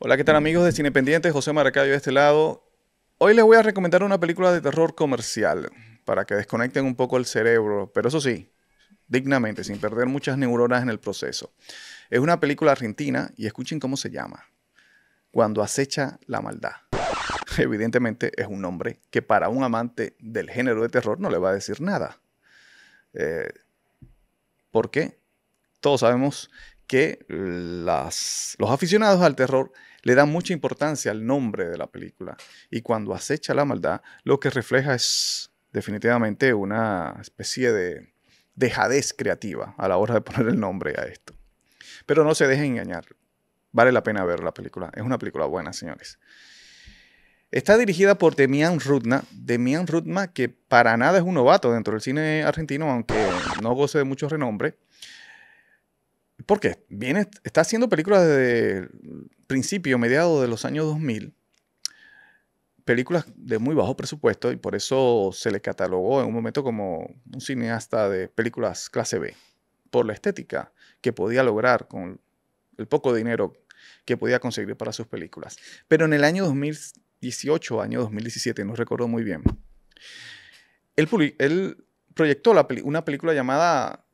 Hola, ¿qué tal amigos de Cine José Maracayo de este lado. Hoy les voy a recomendar una película de terror comercial para que desconecten un poco el cerebro, pero eso sí, dignamente, sin perder muchas neuronas en el proceso. Es una película argentina y escuchen cómo se llama. Cuando acecha la maldad. Evidentemente es un nombre que para un amante del género de terror no le va a decir nada. Eh, porque Todos sabemos que los aficionados al terror le dan mucha importancia al nombre de la película. Y cuando acecha la maldad, lo que refleja es definitivamente una especie de dejadez creativa a la hora de poner el nombre a esto. Pero no se dejen engañar. Vale la pena ver la película. Es una película buena, señores. Está dirigida por Demian Rudna. Demian Rudna, que para nada es un novato dentro del cine argentino, aunque no goce de mucho renombre. ¿Por viene, está haciendo películas desde principio, mediados de los años 2000. Películas de muy bajo presupuesto y por eso se le catalogó en un momento como un cineasta de películas clase B. Por la estética que podía lograr con el poco dinero que podía conseguir para sus películas. Pero en el año 2000 18 año 2017, no recuerdo muy bien. Él, proyectó una película llamada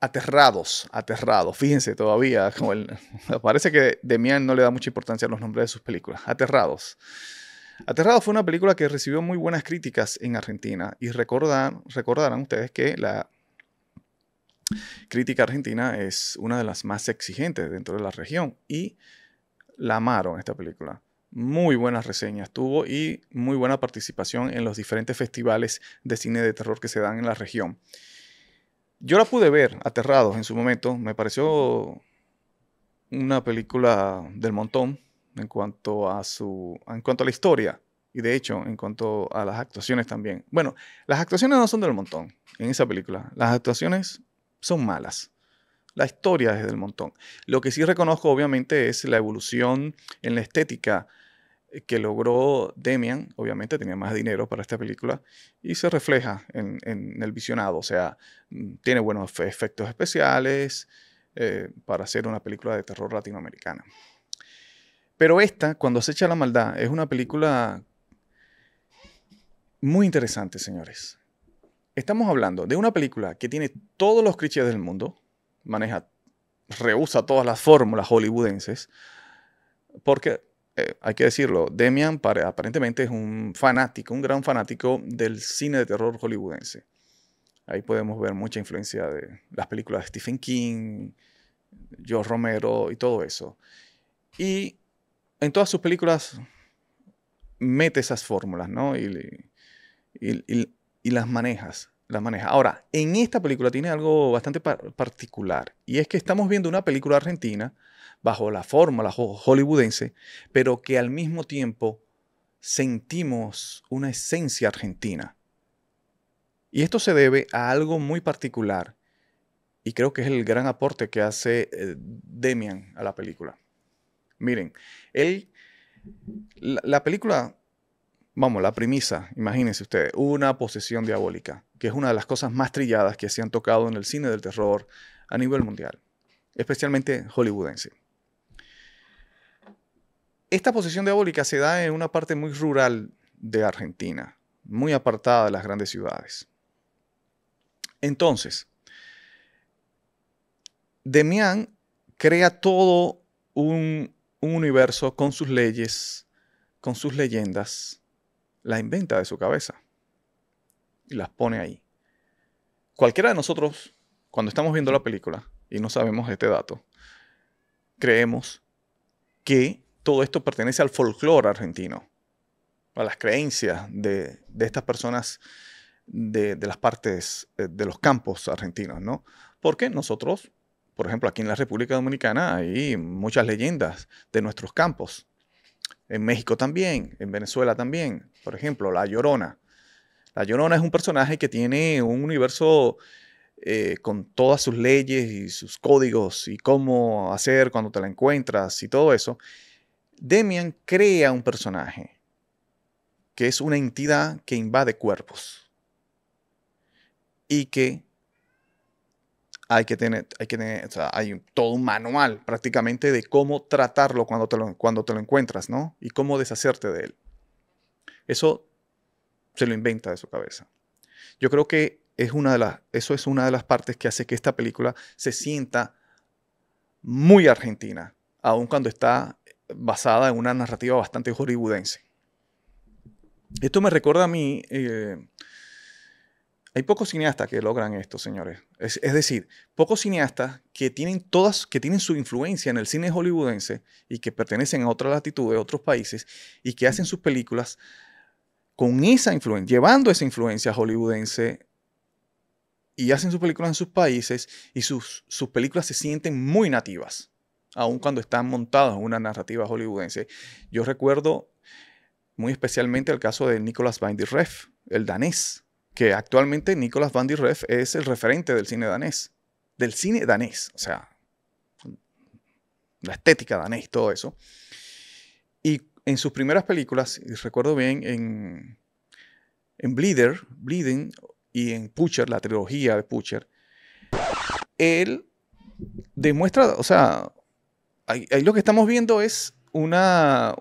Aterrados, Aterrados. Fíjense todavía, parece que Demian no le da mucha importancia a los nombres de sus películas. Aterrados. Aterrados fue una película que recibió muy buenas críticas en Argentina y recordarán ustedes que la crítica argentina es una de las más exigentes dentro de la región y la amaron esta película muy buenas reseñas tuvo y muy buena participación en los diferentes festivales de cine de terror que se dan en la región. Yo la pude ver, Aterrados, en su momento. Me pareció una película del montón en cuanto a su en cuanto a la historia y de hecho en cuanto a las actuaciones también. Bueno, las actuaciones no son del montón en esa película. Las actuaciones son malas. La historia es del montón. Lo que sí reconozco obviamente es la evolución en la estética eh, que logró Demian, obviamente tenía más dinero para esta película, y se refleja en, el visionado, o sea, mm, tiene buenos efectos especiales eh, para hacer una película de terror latinoamericana. Pero esta, cuando se echa la maldad, es una película muy interesante, señores. Estamos hablando de una película que tiene todos los clichés del mundo, maneja, rehúsa todas las fórmulas hollywoodenses, porque eh, hay que decirlo, Demian aparentemente es un fanático, un gran fanático del cine de terror hollywoodense. Ahí podemos ver mucha influencia de las películas de Stephen King, George Romero y todo eso. Y en todas sus películas mete esas fórmulas, ¿no? Y, las manejas, las maneja. Ahora, en esta película tiene algo bastante particular, y es que estamos viendo una película argentina bajo la fórmula hollywoodense, pero que al mismo tiempo sentimos una esencia argentina. Y esto se debe a algo muy particular, y creo que es el gran aporte que hace eh, Demian a la película. Miren, él, la, película, vamos, la premisa, imagínense ustedes, una posesión diabólica, que es una de las cosas más trilladas que se han tocado en el cine del terror a nivel mundial, especialmente hollywoodense. Esta posesión diabólica se da en una parte muy rural de Argentina, muy apartada de las grandes ciudades. Entonces, Demián crea todo un, un, universo con sus leyes, con sus leyendas, la inventa de su cabeza y las pone ahí. Cualquiera de nosotros, cuando estamos viendo la película y no sabemos este dato, creemos que todo esto pertenece al folclore argentino, a las creencias de, estas personas de, las partes, eh, de los campos argentinos, ¿no? Porque nosotros, por ejemplo, aquí en la República Dominicana hay muchas leyendas de nuestros campos. En México también, en Venezuela también. Por ejemplo, La Llorona. La Llorona es un personaje que tiene un universo eh, con todas sus leyes y sus códigos y cómo hacer cuando te la encuentras y todo eso. Demian crea un personaje que es una entidad que invade cuerpos y que hay que tener, hay, que todo un manual prácticamente de cómo tratarlo cuando te, lo, cuando te lo encuentras, ¿no? Y cómo deshacerte de él. Eso se lo inventa de su cabeza. Yo creo que es una de las, eso es una de las partes que hace que esta película se sienta muy argentina, aun cuando está basada en una narrativa bastante hollywoodense. Esto me recuerda a mí, eh, hay pocos cineastas que logran esto, señores. Es, decir, pocos cineastas que tienen, todas, que tienen su influencia en el cine hollywoodense y que pertenecen a otra latitud de otros países, y que hacen sus películas con esa influencia, llevando esa influencia hollywoodense y hacen sus películas en sus países y sus películas se sienten muy nativas aun cuando están montados en una narrativa hollywoodense. Yo recuerdo muy especialmente el caso de Nicolas Van der Ref, el danés, que actualmente Nicolas Van Ref es el referente del cine danés, del cine danés, o sea, la estética danés, todo eso. Y en sus primeras películas, y recuerdo bien, en, en Bleeder, Bleeding y en Pucher, la trilogía de Pucher, él demuestra, o sea, ahí, lo que estamos viendo es una,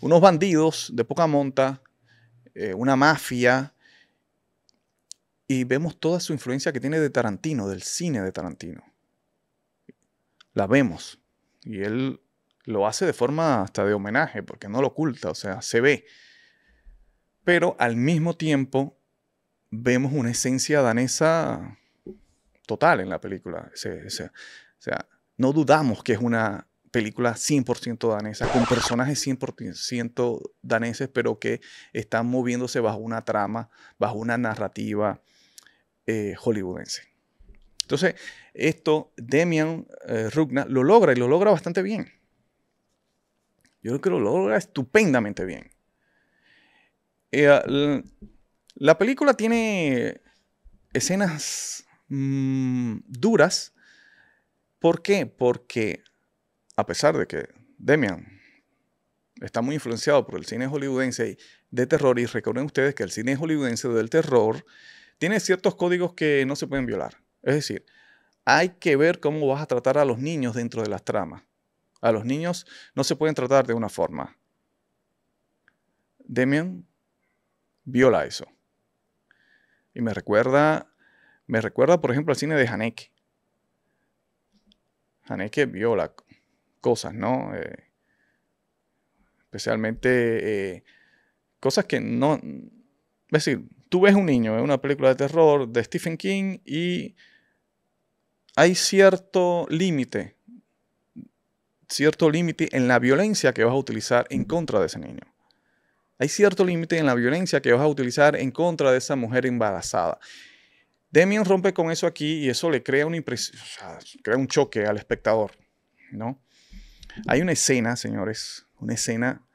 unos bandidos de poca monta, eh, una mafia, y vemos toda su influencia que tiene de Tarantino, del cine de Tarantino. La vemos. Y él lo hace de forma hasta de homenaje, porque no lo oculta, o sea, se ve. Pero al mismo tiempo vemos una esencia danesa total en la película. o sea, no dudamos que es una película 100% danesa, con personajes 100% daneses, pero que están moviéndose bajo una trama, bajo una narrativa eh, hollywoodense. Entonces, esto Demian eh, Rugna lo logra y lo logra bastante bien. Yo creo que lo logra estupendamente bien. Eh, la, película tiene escenas mm, duras, ¿Por qué? Porque a pesar de que Demian está muy influenciado por el cine hollywoodense de terror, y recuerden ustedes que el cine hollywoodense del terror tiene ciertos códigos que no se pueden violar. Es decir, hay que ver cómo vas a tratar a los niños dentro de las tramas. A los niños no se pueden tratar de una forma. Demian viola eso. Y me recuerda, me recuerda, por ejemplo, al cine de Haneke. Haneke viola cosas, ¿no? Eh, especialmente eh, cosas que no... Es decir, tú ves un niño, en una película de terror de Stephen King y hay cierto límite, cierto límite en la violencia que vas a utilizar en contra de ese niño. Hay cierto límite en la violencia que vas a utilizar en contra de esa mujer embarazada. Demian rompe con eso aquí y eso le crea una impresión, crea un choque al espectador, ¿no? Hay una escena, señores, una escena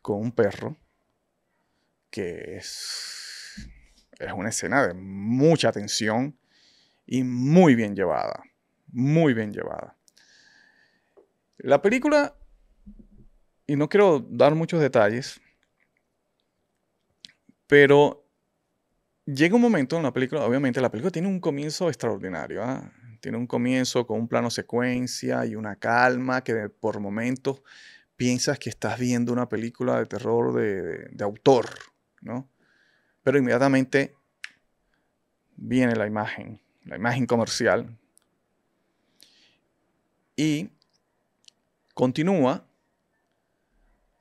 con un perro que es, es una escena de mucha tensión y muy bien llevada, muy bien llevada. La película, y no quiero dar muchos detalles, pero llega un momento en la película, obviamente la película tiene un comienzo extraordinario, ¿ah? tiene un comienzo con un plano secuencia y una calma que por momentos piensas que estás viendo una película de terror de, autor, Pero inmediatamente viene la imagen, la imagen comercial, y continúa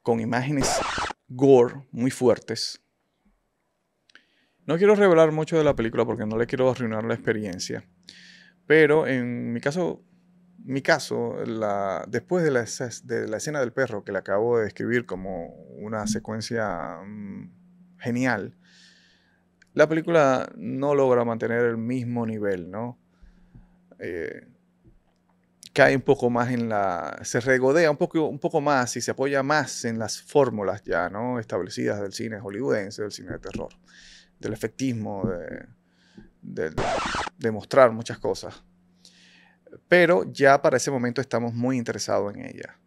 con imágenes gore muy fuertes no quiero revelar mucho de la película porque no le quiero arruinar la experiencia. Pero en mi caso, mi caso después de la, escena del perro que le acabo de describir como una secuencia mm, genial, la película no logra mantener el mismo nivel, ¿no? Eh, cae un poco más en la... se regodea un poco, un poco más y se apoya más en las fórmulas ya, ¿no? Establecidas del cine hollywoodense, del cine de terror del efectismo, de, mostrar muchas cosas. Pero ya para ese momento estamos muy interesados en ella.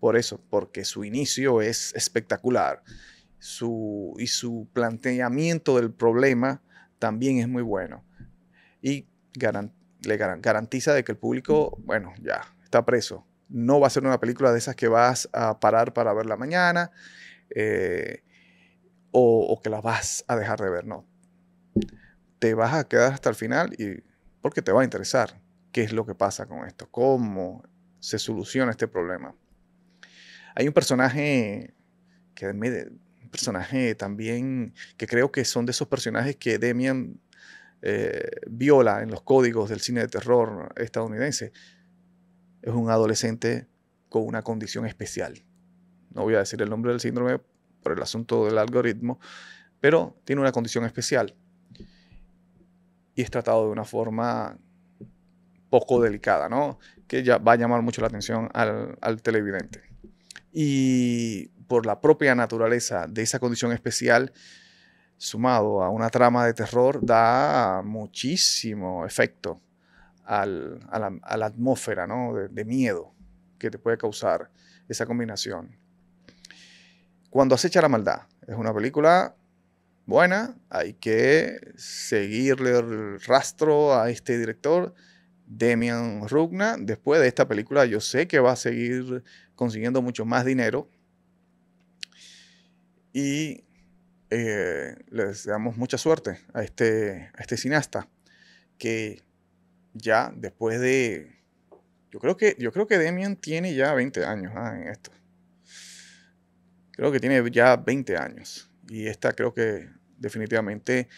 Por eso, porque su inicio es espectacular su, y su planteamiento del problema también es muy bueno. Y le garantiza de que el público, bueno, ya, está preso. No va a ser una película de esas que vas a parar para verla mañana. Eh, o, que la vas a dejar de ver, no. Te vas a quedar hasta el final y porque te va a interesar qué es lo que pasa con esto, cómo se soluciona este problema. Hay un personaje que un personaje también que creo que son de esos personajes que Demian eh, viola en los códigos del cine de terror estadounidense. Es un adolescente con una condición especial. No voy a decir el nombre del síndrome por el asunto del algoritmo, pero tiene una condición especial y es tratado de una forma poco delicada, ¿no? Que ya va a llamar mucho la atención al, televidente. Y por la propia naturaleza de esa condición especial, sumado a una trama de terror, da muchísimo efecto a, la, atmósfera de miedo que te puede causar esa combinación. Cuando acecha la maldad. Es una película buena, hay que seguirle el rastro a este director, Demian Rugna. Después de esta película yo sé que va a seguir consiguiendo mucho más dinero. Y eh, les le deseamos mucha suerte a este, este cineasta que ya después de... Yo creo que, yo creo que Demian tiene ya 20 años ah, en esto creo que tiene ya 20 años. Y esta creo que definitivamente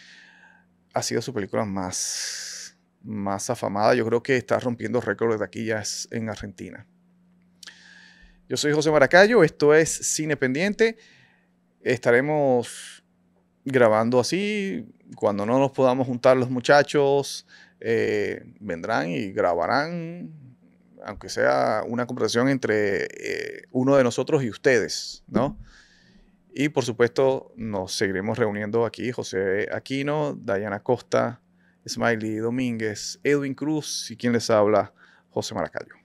ha sido su película más, más afamada. Yo creo que está rompiendo récords de taquillas en Argentina. Yo soy José Maracayo, esto es Cine Pendiente. Estaremos grabando así. Cuando no nos podamos juntar los muchachos, eh, vendrán y grabarán aunque sea una conversación entre eh, uno de nosotros y ustedes, ¿no? Y por supuesto, nos seguiremos reuniendo aquí, José Aquino, Dayana Costa, Smiley Domínguez, Edwin Cruz y quien les habla, José Maracayo.